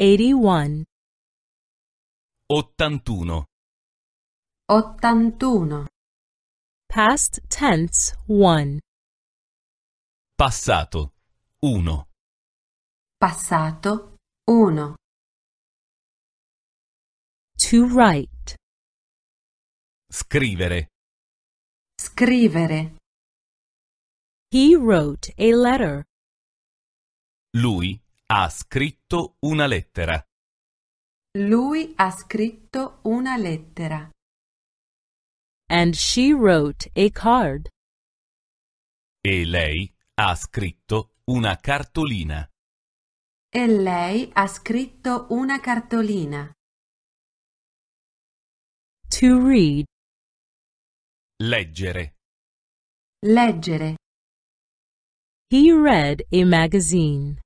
81 81 81 Past tense 1 Passato 1 Passato 1 To write Scrivere Scrivere He wrote a letter. Lui ha scritto una lettera. Lui ha scritto una lettera. And she wrote a card. E lei ha scritto una cartolina. E lei ha scritto una cartolina. To read. Leggere. Leggere. He read a magazine.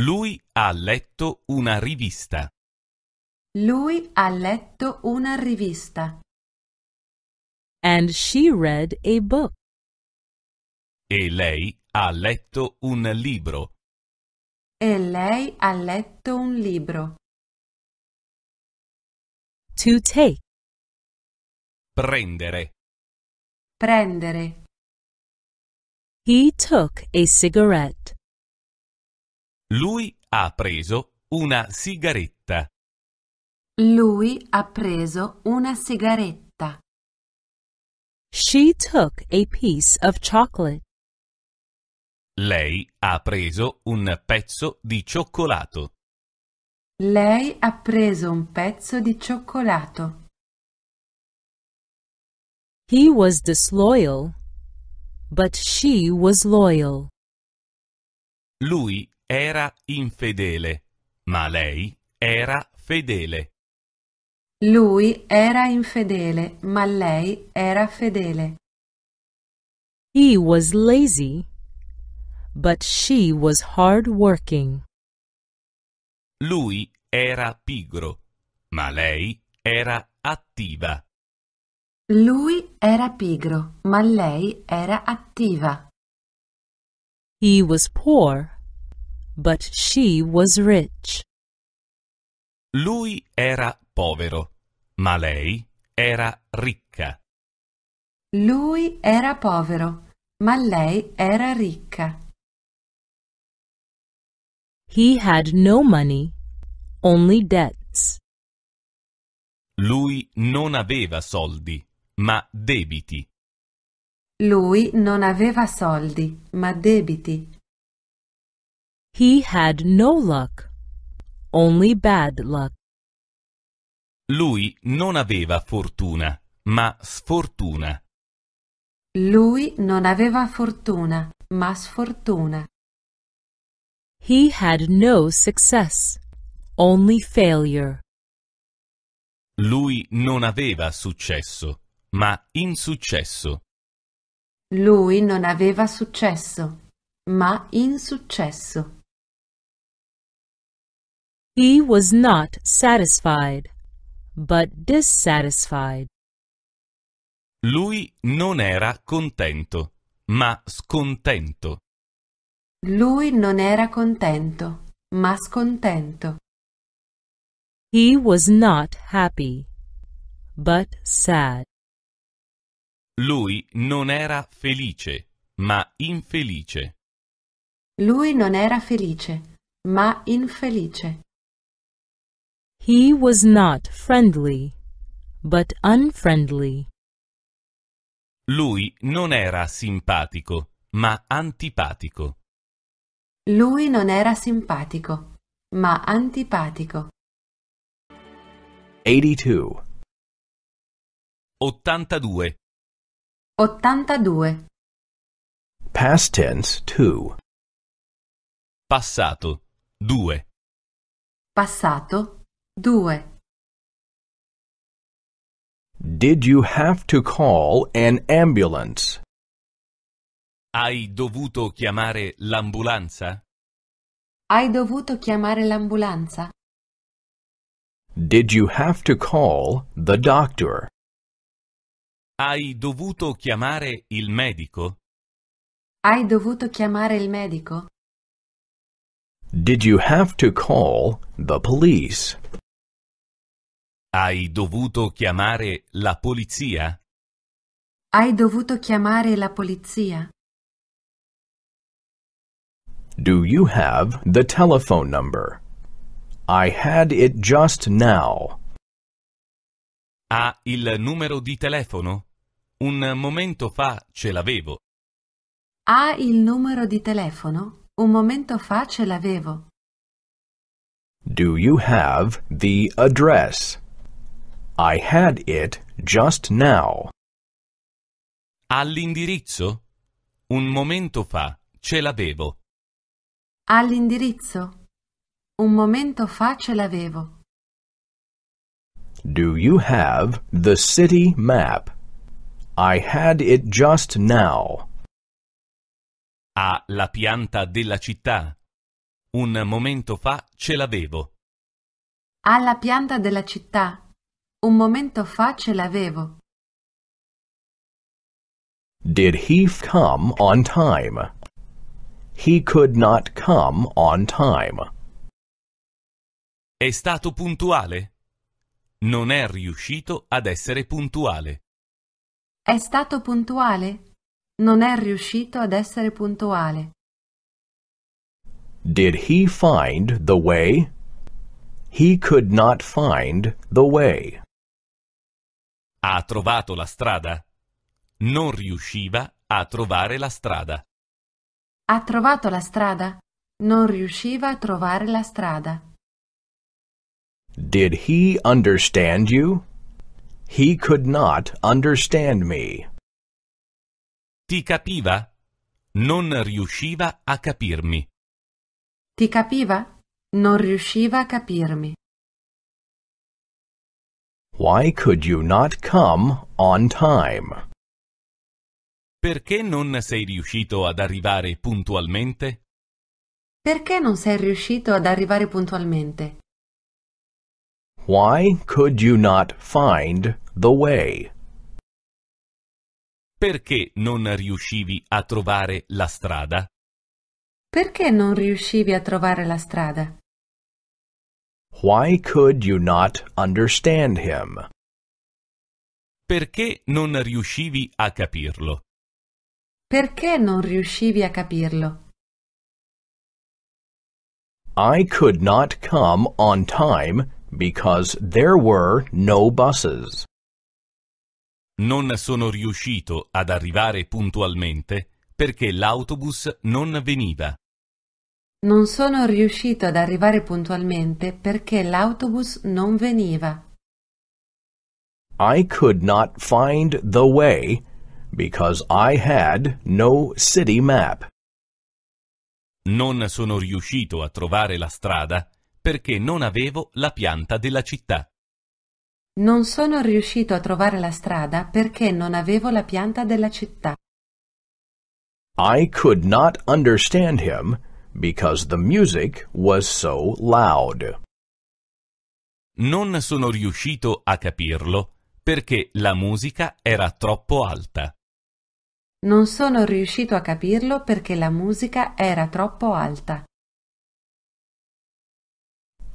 Lui ha letto una rivista. Lui ha letto una rivista. And she read a book. E lei ha letto un libro. E lei ha letto un libro. To take. Prendere. Prendere. He took a cigarette. Lui ha preso una sigaretta. Lui ha preso una sigaretta. She took a piece of chocolate. Lei ha preso un pezzo di cioccolato. Lei ha preso un pezzo di cioccolato. He was disloyal, but she was loyal. Lui era infedele, ma lei era fedele. Lui era infedele, ma lei era fedele. He was lazy, but she was hard working. Lui era pigro, ma lei era attiva. Lui era pigro, ma lei era attiva. He was poor, But she was rich. Lui era povero, ma lei era ricca. Lui era povero, ma lei era ricca. He had no money, only debts. Lui non aveva soldi, ma debiti. Lui non aveva soldi, ma debiti. He had no luck. Only bad luck. Lui non aveva fortuna, ma sfortuna. Lui non aveva fortuna, ma sfortuna. He had no success, only failure. Lui non aveva successo, ma insuccesso. Lui non aveva successo, ma insuccesso. He was not satisfied, but dissatisfied. Lui non era contento, ma scontento. Lui non era contento, ma scontento. He was not happy, but sad. Lui non era felice, ma infelice. Lui non era felice, ma infelice. He was not friendly, but unfriendly. Lui non era simpatico, ma antipatico. Lui non era simpatico, ma antipatico. 82 82 82 Past tense 2 Passato 2 Passato 2 Did you have to call an ambulance? Hai dovuto chiamare l'ambulanza? Hai dovuto chiamare l'ambulanza? Did you have to call the doctor? Hai dovuto chiamare il medico? Hai dovuto chiamare il medico? Did you have to call the police? Hai dovuto chiamare la polizia? Hai dovuto chiamare la polizia? Do you have the telephone number? I had it just now. Ha il numero di telefono? Un momento fa ce l'avevo. Ha il numero di telefono? Un momento fa ce l'avevo. Do you have the address? I had it just now. All'indirizzo? Un momento fa ce l'avevo. All'indirizzo? Un momento fa ce l'avevo. Do you have the city map? I had it just now. Ha la pianta della città? Un momento fa ce l'avevo. Ha la pianta della città? Un momento fa ce l'avevo. Did he come on time? He could not come on time. È stato puntuale? Non è riuscito ad essere puntuale. È stato puntuale? Non è riuscito ad essere puntuale. Did he find the way? He could not find the way. Ha trovato la strada. Non riusciva a trovare la strada. Ha trovato la strada. Non riusciva a trovare la strada. Did he understand you? He could not understand me. Ti capiva? Non riusciva a capirmi. Ti capiva? Non riusciva a capirmi. Why could you not come on time? Perché non sei riuscito ad arrivare puntualmente? Perché non sei riuscito ad arrivare puntualmente? Why could you not find the way? Perché non riuscivi a trovare la strada? Perché non riuscivi a trovare la strada? Why could you not understand him? Perché non riuscivi a capirlo? Perché non riuscivi a capirlo? I could not come on time because there were no buses. Non sono riuscito ad arrivare puntualmente perché l'autobus non veniva. Non sono riuscito ad arrivare puntualmente perché l'autobus non veniva. I could not find the way because I had no city map. Non sono riuscito a trovare la strada perché non avevo la pianta della città. Non sono riuscito a trovare la strada perché non avevo la pianta della città. I could not understand him because the music was so loud. Non sono riuscito a capirlo perché la musica era troppo alta. Non sono riuscito a capirlo perché la musica era troppo alta.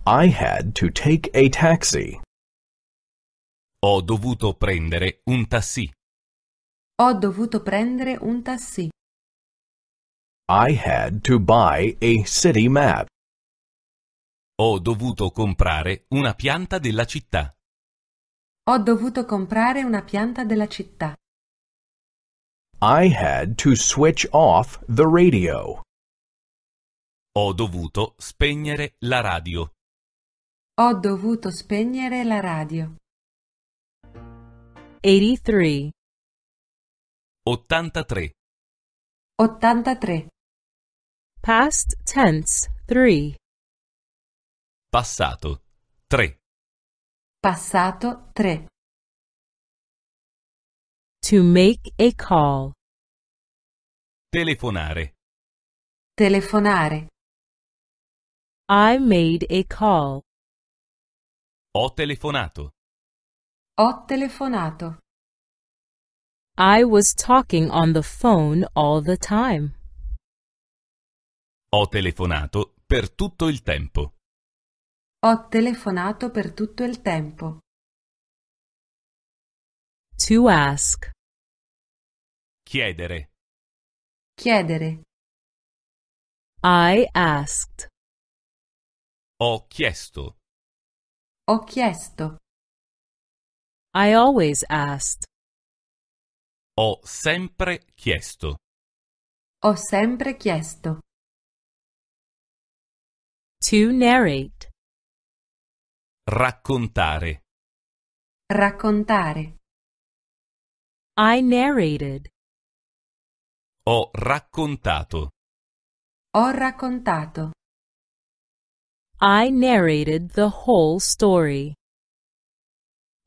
I had to take a taxi. Ho dovuto prendere un tassì. Ho dovuto prendere un tassì. I had to buy a city map. Ho dovuto comprare una pianta della città. Ho dovuto comprare una pianta della città. I had to switch off the radio. Ho dovuto spegnere la radio. Ho dovuto spegnere la radio. 83 83 83 Past tense 3. Passato 3. Passato 3. To make a call. Telefonare. Telefonare. I made a call. Ho telefonato. Ho telefonato. I was talking on the phone all the time. Ho telefonato per tutto il tempo. Ho telefonato per tutto il tempo. To ask. Chiedere. Chiedere. I asked. Ho chiesto. Ho chiesto. I always asked. Ho sempre chiesto. Ho sempre chiesto. To narrate. Raccontare. Raccontare. I narrated. Ho raccontato. Ho raccontato. I narrated the whole story.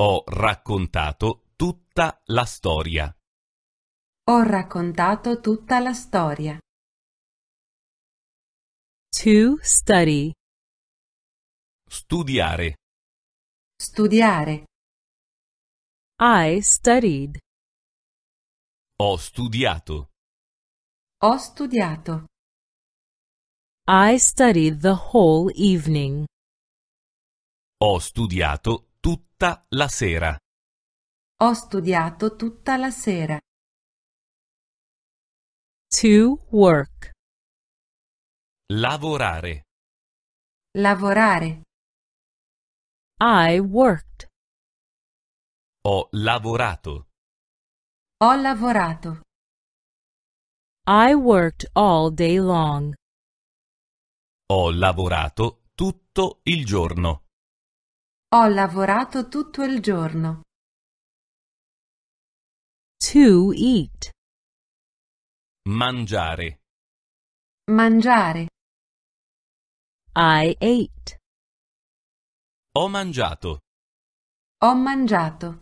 Ho raccontato tutta la storia. Ho raccontato tutta la storia. To study. Studiare. Studiare. I studied. Ho studiato. Ho studiato. I studied the whole evening. Ho studiato tutta la sera. Ho studiato tutta la sera. To work. Lavorare. Lavorare. I worked. Ho lavorato. Ho lavorato. I worked all day long. Ho lavorato tutto il giorno. Ho lavorato tutto il giorno. To eat. Mangiare. Mangiare. I ate. Ho mangiato. Ho mangiato.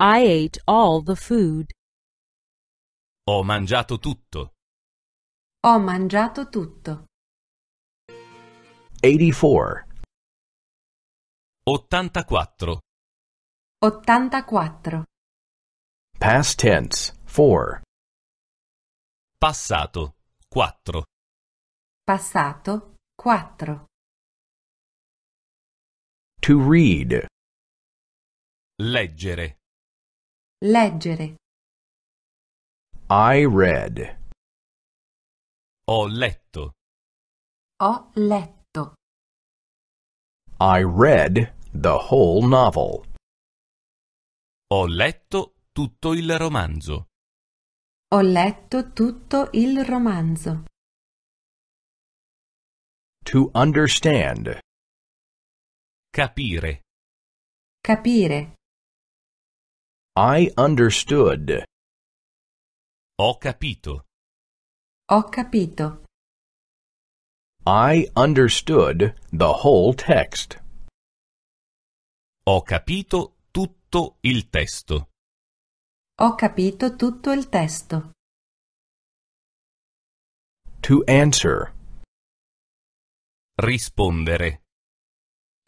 I ate all the food. Ho mangiato tutto. Ho mangiato tutto. 84 84 84 Past tense 4 Passato 4 Passato 4. To read. Leggere. Leggere. I read. Ho letto. Ho letto. I read the whole novel. Ho letto tutto il romanzo. Ho letto tutto il romanzo. To understand. Capire. Capire. I understood. Ho capito. Ho capito. I understood the whole text. Ho capito tutto il testo. Ho capito tutto il testo. To answer. Rispondere.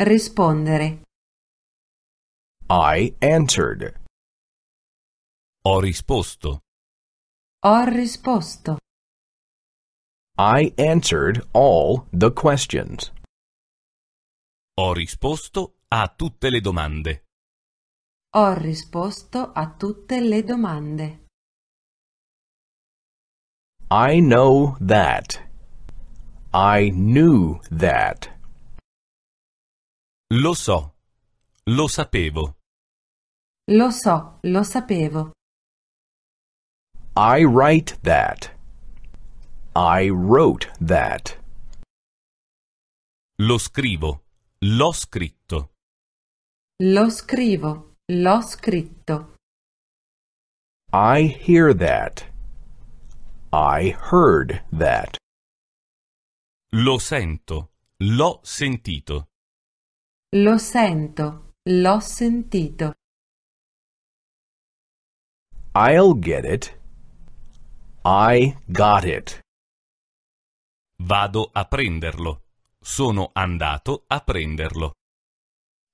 Rispondere. I answered. Ho risposto. Ho risposto. I answered all the questions. Ho risposto a tutte le domande. Ho risposto a tutte le domande. I know that. I knew that. Lo so, lo sapevo. Lo so, lo sapevo. I write that. I wrote that. Lo scrivo, l'ho scritto. Lo scrivo, l'ho scritto. I hear that. I heard that. Lo sento, l'ho sentito. Lo sento, l'ho sentito. I'll get it. I got it. Vado a prenderlo. Sono andato a prenderlo.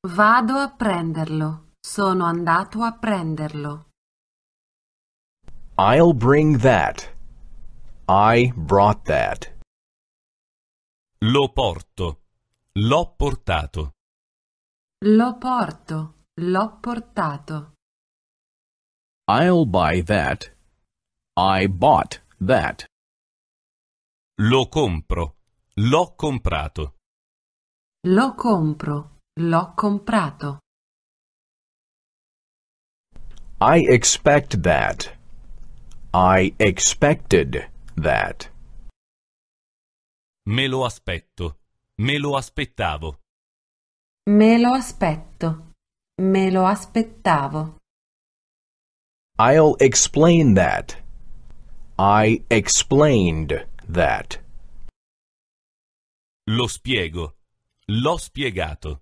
Vado a prenderlo. Sono andato a prenderlo. I'll bring that. I brought that. Lo porto. L'ho portato. Lo porto. L'ho portato. I'll buy that. I bought that. Lo compro. L'ho comprato. Lo compro. L'ho comprato. I expect that. I expected that. Me lo aspetto. Me lo aspettavo. Me lo aspetto. Me lo aspettavo. I'll explain that. I explained that. Lo spiego. L'ho spiegato.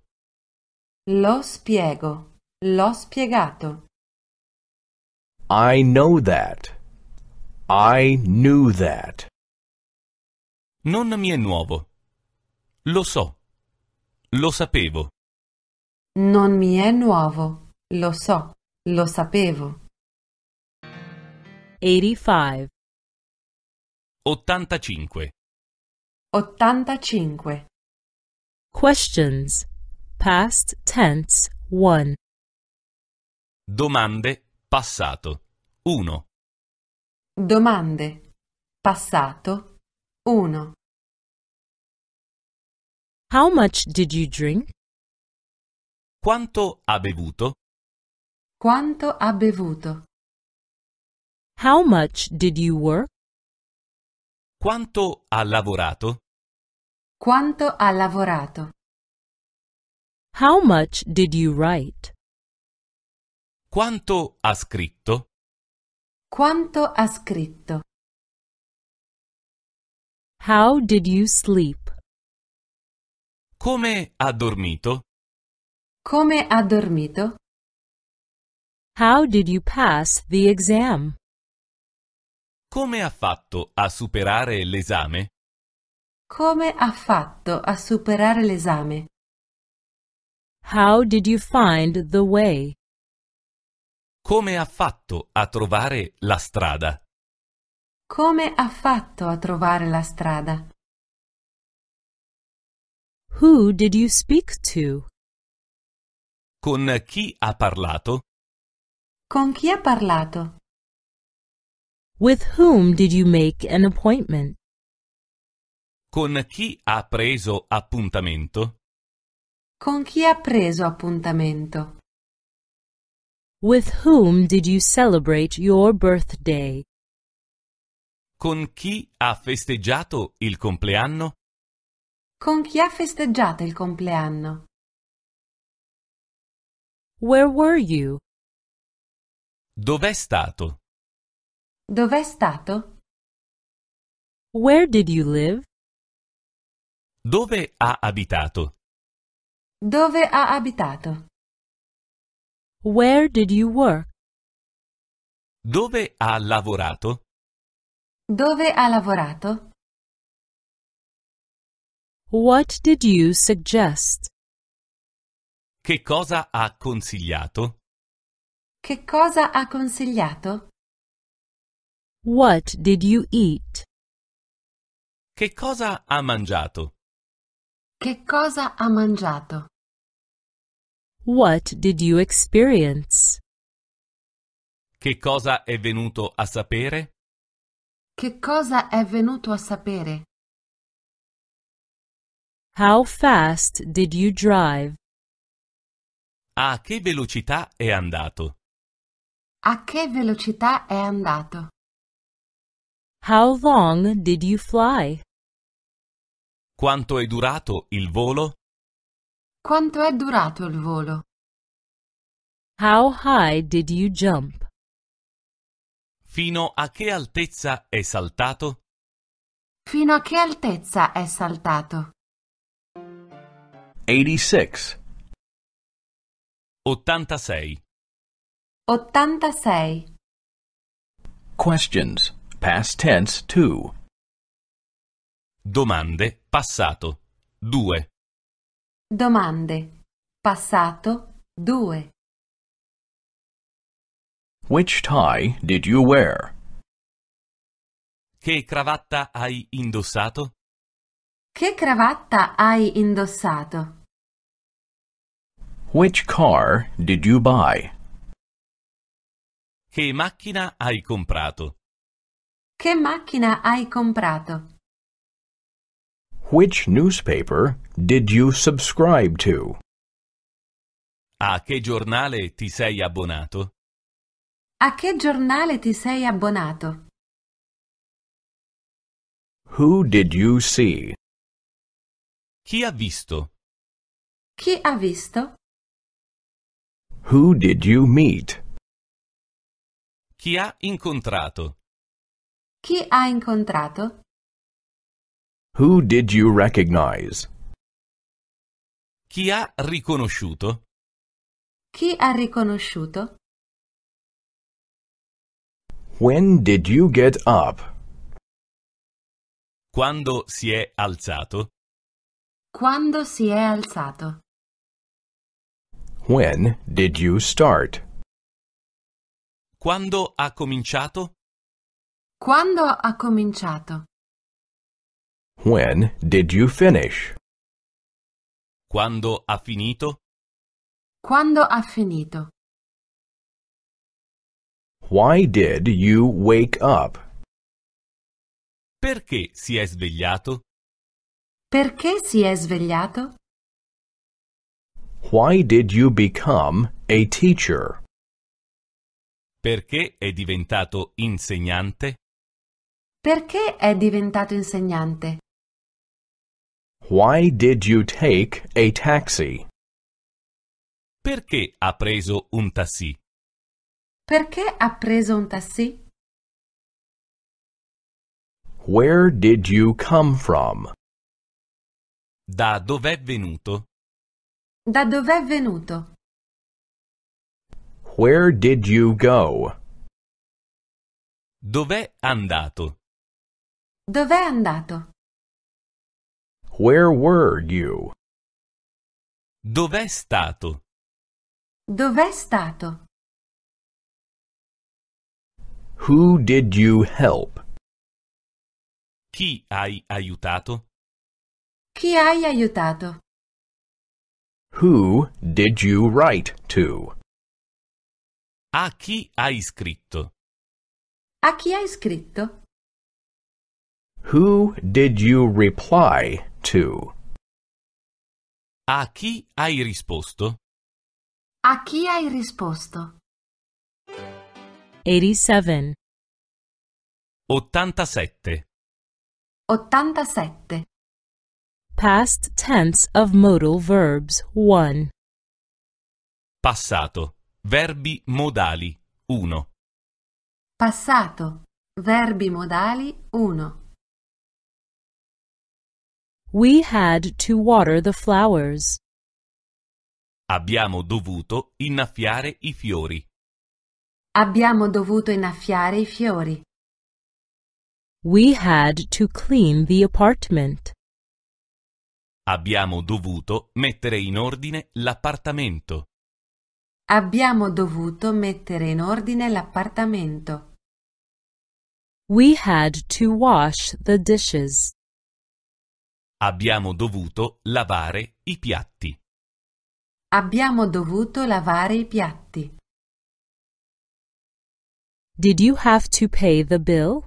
Lo spiego. L'ho spiegato. I know that. I knew that. Non mi è nuovo. Lo so. Lo sapevo. Non mi è nuovo. Lo so. Lo sapevo. 85 85 85 Questions Past tense 1 Domande passato 1 Domande passato 1. How much did you drink? Quanto ha bevuto? Quanto ha bevuto? How much did you work? Quanto ha lavorato? Quanto ha lavorato? How much did you write? Quanto ha scritto? Quanto ha scritto? How did you sleep? Come ha dormito? Come ha dormito? How did you pass the exam? Come ha fatto a superare l'esame? Come ha fatto a superare l'esame? How did you find the way? Come ha fatto a trovare la strada? Come ha fatto a trovare la strada? Who did you speak to? Con chi ha parlato? Con chi ha parlato? With whom did you make an appointment? Con chi ha preso appuntamento? Con chi ha preso appuntamento? With whom did you celebrate your birthday? Con chi ha festeggiato il compleanno? Con chi ha festeggiato il compleanno? Where were you? Dov'è stato? Dov'è stato? Where did you live? Dove ha abitato? Dove ha abitato? Where did you work? Dove ha lavorato? Dove ha lavorato? What did you suggest? Che cosa ha consigliato? Che cosa ha consigliato? What did you eat? Che cosa ha mangiato? Che cosa ha mangiato? What did you experience? Che cosa è venuto a sapere? Che cosa è venuto a sapere? How fast did you drive? A che velocità è andato? A che velocità è andato? How long did you fly? Quanto è durato il volo? Quanto è durato il volo? How high did you jump? Fino a che altezza è saltato? Fino a che altezza è saltato? 86 86 86 Questions Past tense 2 Domande passato 2 Domande passato 2 Which tie did you wear? Che cravatta hai indossato? Che cravatta hai indossato? Which car did you buy? Che macchina hai comprato? Che macchina hai comprato? Which newspaper did you subscribe to? A che giornale ti sei abbonato? A che giornale ti sei abbonato? Who did you see? Chi ha visto? Chi ha visto? Who did you meet? Chi ha incontrato? Chi ha incontrato? Who did you recognize? Chi ha riconosciuto? Chi ha riconosciuto? When did you get up? Quando si è alzato? Quando si è alzato? When did you start? Quando ha cominciato? Quando ha cominciato? When did you finish? Quando ha finito? Quando ha finito? Why did you wake up? Perché si è svegliato? Perché si è svegliato? Why did you become a teacher? Perché è diventato insegnante? Perché è diventato insegnante? Why did you take a taxi? Perché ha preso un taxi? Perché ha preso un taxi? Where did you come from? Da dov'è venuto? Da dov'è venuto? Where did you go? Dov'è andato? Dov'è andato? Where were you? Dov'è stato? Dov'è stato? Who did you help? Chi hai aiutato? Chi hai aiutato? Who did you write to? A chi hai scritto? A chi hai scritto? Who did you reply to? A chi hai risposto? A chi hai risposto? 87 87 87 Past tense of modal verbs 1 Passato Verbi modali 1 Passato Verbi modali 1 We had to water the flowers. Abbiamo dovuto innaffiare i fiori. Abbiamo dovuto innaffiare i fiori. We had to clean the apartment. Abbiamo dovuto mettere in ordine l'appartamento. Abbiamo dovuto mettere in ordine l'appartamento. We had to wash the dishes. Abbiamo dovuto lavare i piatti. Abbiamo dovuto lavare i piatti. Did you have to pay the bill?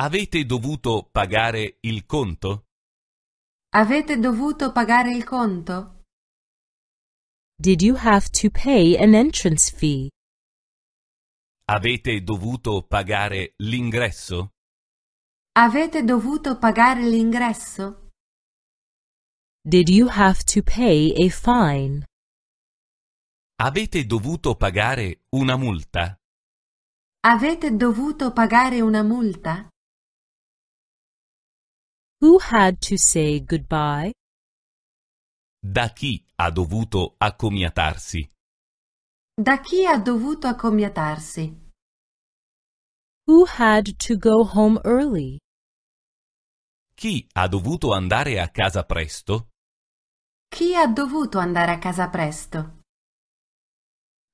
Avete dovuto pagare il conto? Avete dovuto pagare il conto? Did you have to pay an entrance fee? Avete dovuto pagare l'ingresso? Avete dovuto pagare l'ingresso? Did you have to pay a fine? Avete dovuto pagare una multa? Avete dovuto pagare una multa? Who had to say goodbye? Da chi ha dovuto accomiatarsi? Da chi ha dovuto accomiatarsi? Who had to go home early? Chi ha dovuto andare a casa presto? Chi ha dovuto andare a casa presto?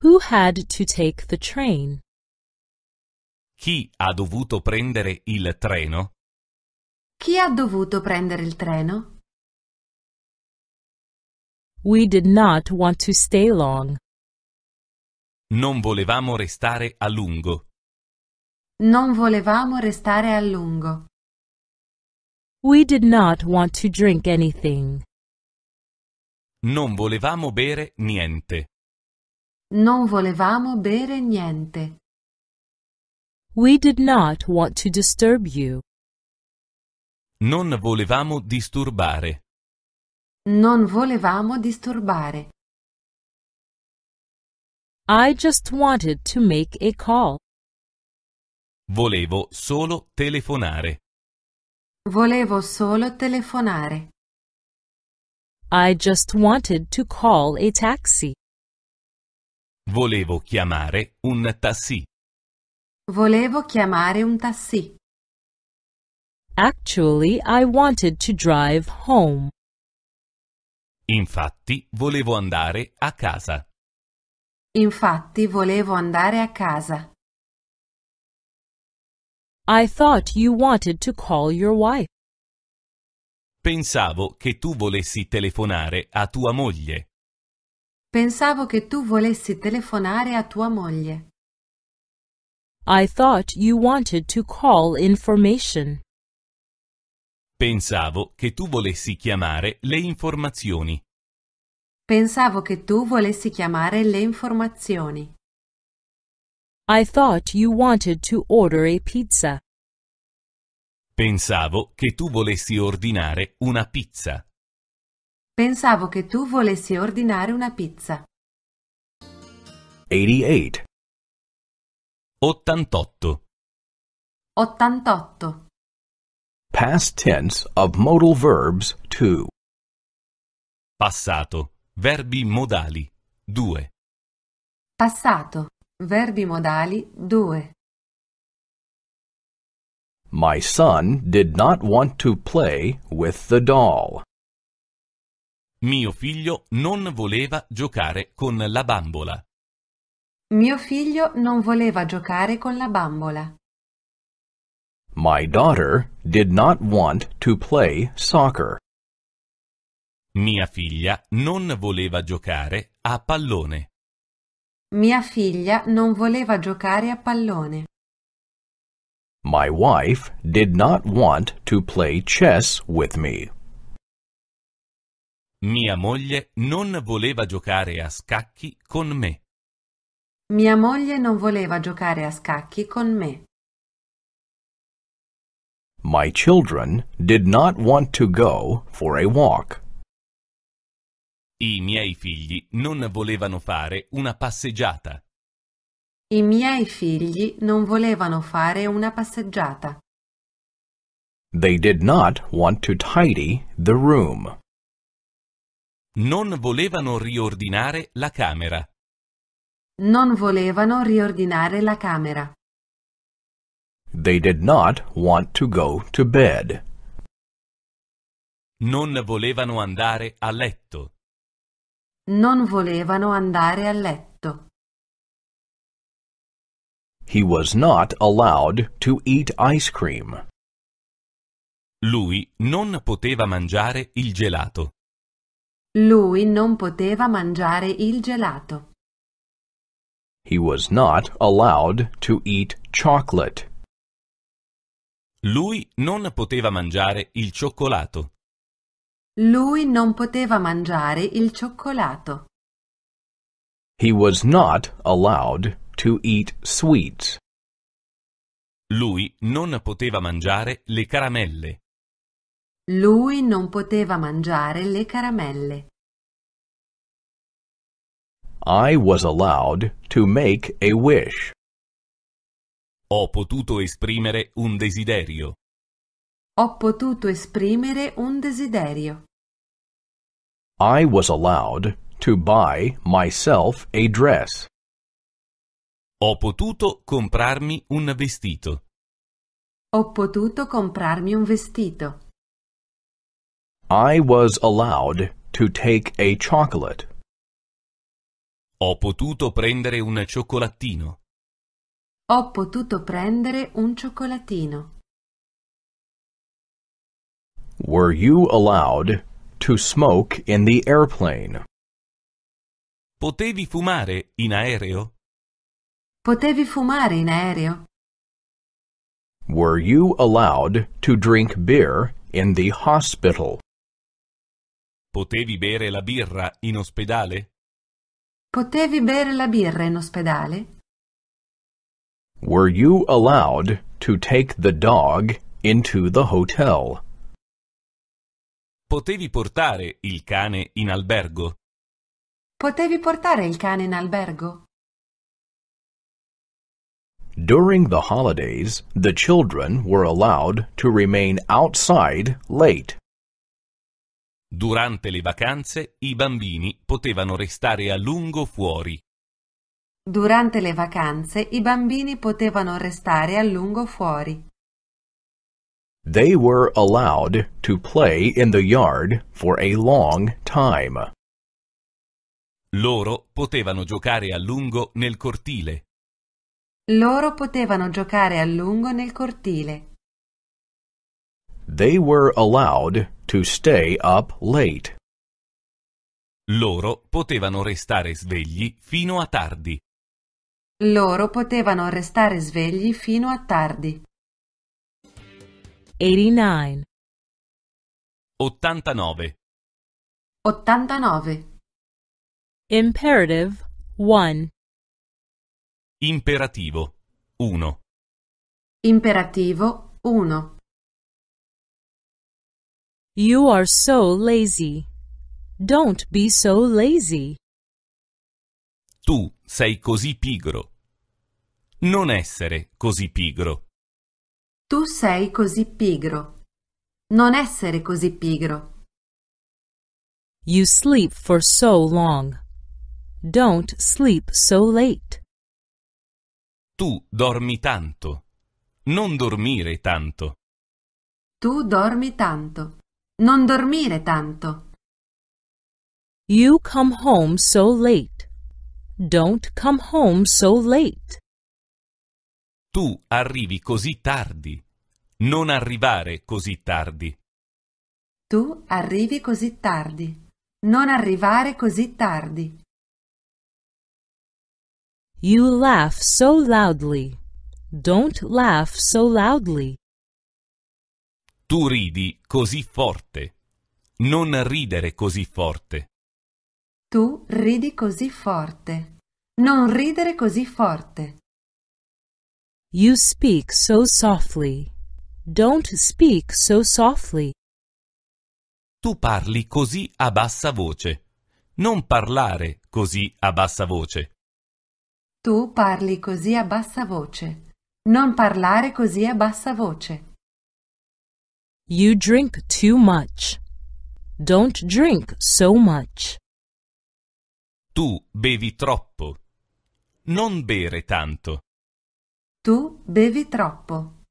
Who had to take the train? Chi ha dovuto prendere il treno? Chi ha dovuto prendere il treno? We did not want to stay long. Non volevamo restare a lungo. Non volevamo restare a lungo. We did not want to drink anything. Non volevamo bere niente. Non volevamo bere niente. We did not want to disturb you. Non volevamo disturbare. Non volevamo disturbare. I just wanted to make a call. Volevo solo telefonare. Volevo solo telefonare. I just wanted to call a taxi. Volevo chiamare un taxi. Volevo chiamare un tassì. Actually, I wanted to drive home. Infatti, volevo andare a casa. Infatti, volevo andare a casa. I thought you wanted to call your wife. Pensavo che tu volessi telefonare a tua moglie. Pensavo che tu volessi telefonare a tua moglie. I thought you wanted to call information. Pensavo che tu volessi chiamare le informazioni. Pensavo che tu volessi chiamare le informazioni. I thought you wanted to order a pizza. Pensavo che tu volessi ordinare una pizza. Pensavo che tu volessi ordinare una pizza. 88 88 88 Past tense of modal verbs 2. Passato. Verbi modali 2. Passato. Verbi modali 2. My son did not want to play with the doll. Mio figlio non voleva giocare con la bambola. Mio figlio non voleva giocare con la bambola. My daughter did not want to play soccer. Mia figlia non voleva giocare a pallone. Mia figlia non voleva giocare a pallone. My wife did not want to play chess with me. Mia moglie non voleva giocare a scacchi con me. Mia moglie non voleva giocare a scacchi con me. My children did not want to go for a walk. I miei figli non volevano fare una passeggiata. I miei figli non volevano fare una passeggiata. They did not want to tidy the room. Non volevano riordinare la camera. Non volevano riordinare la camera. They did not want to go to bed. Non volevano andare a letto. Non volevano andare a letto. He was not allowed to eat ice cream. Lui non poteva mangiare il gelato. Lui non poteva mangiare il gelato. He was not allowed to eat chocolate. Lui non poteva mangiare il cioccolato. Lui non poteva mangiare il cioccolato. He was not allowed to eat sweets. Lui non poteva mangiare le caramelle. Lui non poteva mangiare le caramelle. I was allowed to make a wish. Ho potuto esprimere un desiderio. Ho potuto esprimere un desiderio. I was allowed to buy myself a dress. Ho potuto comprarmi un vestito. Ho potuto comprarmi un vestito. I was allowed to take a chocolate. Ho potuto prendere un cioccolatino. Ho potuto prendere un cioccolatino. Were you allowed to smoke in the airplane? Potevi fumare in aereo? Potevi fumare in aereo? Were you allowed to drink beer in the hospital? Potevi bere la birra in ospedale? Potevi bere la birra in ospedale? Were you allowed to take the dog into the hotel? Potevi portare il cane in albergo? Potevi portare il cane in albergo? During the holidays, the children were allowed to remain outside late. Durante le vacanze i bambini potevano restare a lungo fuori. Durante le vacanze i bambini potevano restare a lungo fuori. They were allowed to play in the yard for a long time. Loro potevano giocare a lungo nel cortile. Loro potevano giocare a lungo nel cortile. They were allowed To stay up late. Loro potevano restare svegli fino a tardi. Loro potevano restare svegli fino a tardi. 89 89 89 Imperative 1 Imperativo 1 Imperativo 1 You are so lazy. Don't be so lazy. Tu sei così pigro. Non essere così pigro. Tu sei così pigro. Non essere così pigro. You sleep for so long. Don't sleep so late. Tu dormi tanto. Non dormire tanto. Tu dormi tanto. Non dormire tanto. You come home so late. Don't come home so late. Tu arrivi così tardi. Non arrivare così tardi. Tu arrivi così tardi. Non arrivare così tardi. You laugh so loudly. Don't laugh so loudly. Tu ridi così forte. Non ridere così forte. Tu ridi così forte. Non ridere così forte. You speak so softly. Don't speak so softly. Tu parli così a bassa voce. Non parlare così a bassa voce. Tu parli così a bassa voce. Non parlare così a bassa voce. You drink too much. Don't drink so much. Tu bevi troppo. Non bere tanto. Tu bevi troppo.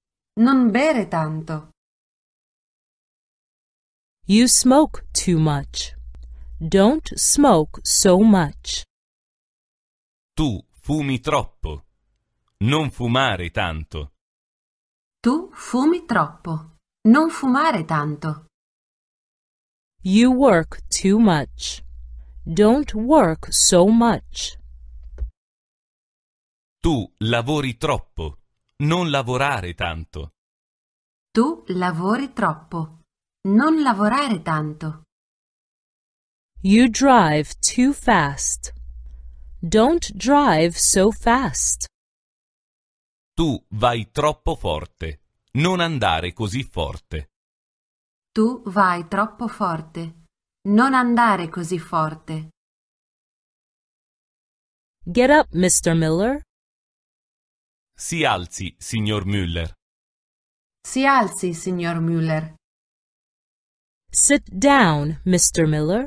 Non bere tanto. You smoke too much. Don't smoke so much. Tu fumi troppo. Non fumare tanto. Tu fumi troppo. Non fumare tanto. You work too much. Don't work so much. Tu lavori troppo. Non lavorare tanto. Tu lavori troppo. Non lavorare tanto. You drive too fast. Don't drive so fast. Tu vai troppo forte. Non andare così forte. Tu vai troppo forte. Non andare così forte. Get up, Mr. Miller. Si alzi, signor Müller. Si alzi, signor Müller. Sit down, Mr. Miller.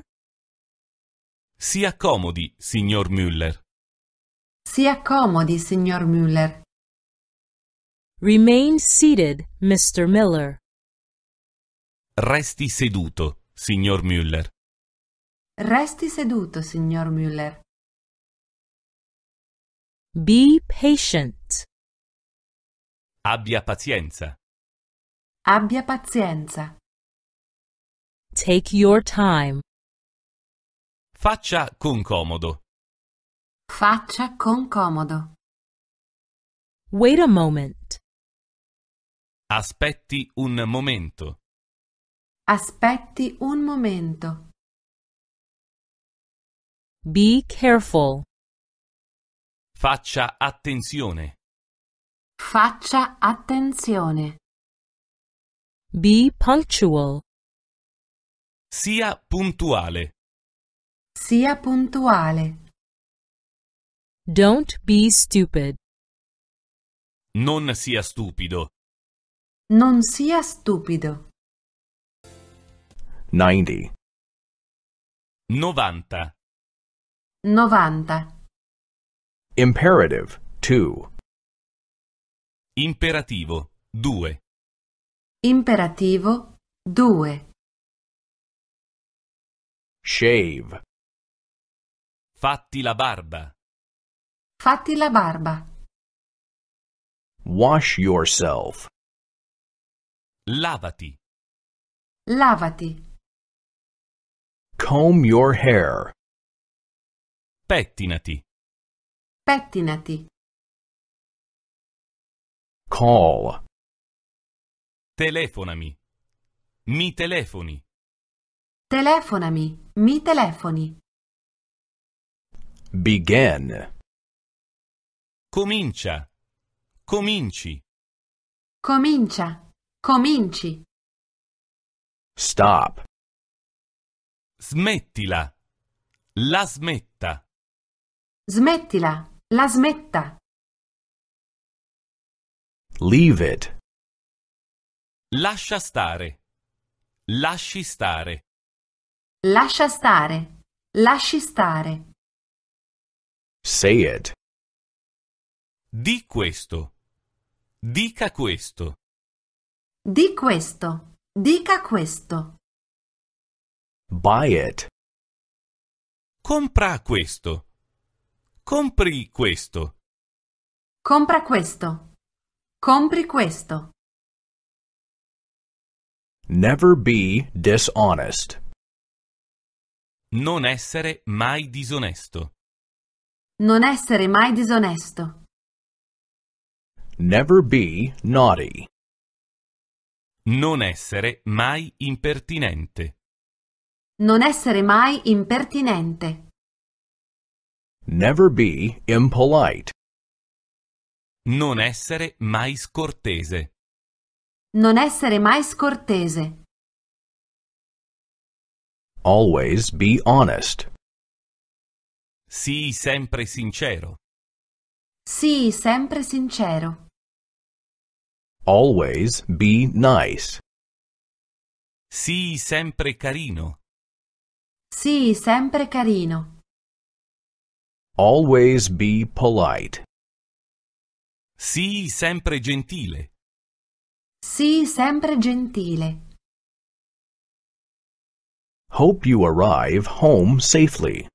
Si accomodi, signor Müller. Si accomodi, signor Müller. Remain seated, Mr. Miller. Resti seduto, signor Müller. Resti seduto, signor Müller. Be patient. Abbia pazienza. Abbia pazienza. Take your time. Faccia con comodo. Faccia con comodo. Wait a moment. Aspetti un momento. Aspetti un momento. Be careful. Faccia attenzione. Faccia attenzione. Be punctual. Sia puntuale. Sia puntuale. Don't be stupid. Non sia stupido. Non sia stupido. 90 90 90 Imperative 2 Imperativo 2 Imperativo 2 Shave Fatti la barba Fatti la barba Wash yourself Lavati. Lavati. Comb your hair. Pettinati. Pettinati. Call. Telefonami. Mi telefoni. Telefonami. Mi telefoni. Begin. Comincia. Cominci. Comincia. Cominci. Stop. Smettila. La smetta. Smettila. La smetta. Leave it. Lascia stare. Lasci stare. Lascia stare. Lasci stare. Say it. Di questo. Dica questo. Di questo. Dica questo. Buy it. Compra questo. Compri questo. Compra questo. Compri questo. Never be dishonest. Non essere mai disonesto. Non essere mai disonesto. Never be naughty. Non essere mai impertinente. Non essere mai impertinente. Never be impolite. Non essere mai scortese. Non essere mai scortese. Always be honest. Sii sempre sincero. Sii sempre sincero. Always be nice. Sii sempre carino. Sii sempre carino. Always be polite. Sii sempre gentile. Sii sempre gentile. Hope you arrive home safely.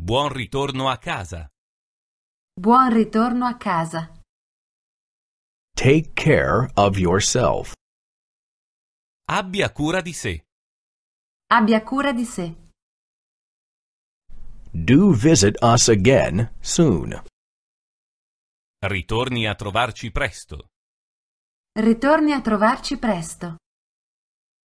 Buon ritorno a casa. Buon ritorno a casa. Take care of yourself. Abbia cura di sé. Abbia cura di sé. Do visit us again soon. Ritorni a trovarci presto. Ritorni a trovarci presto.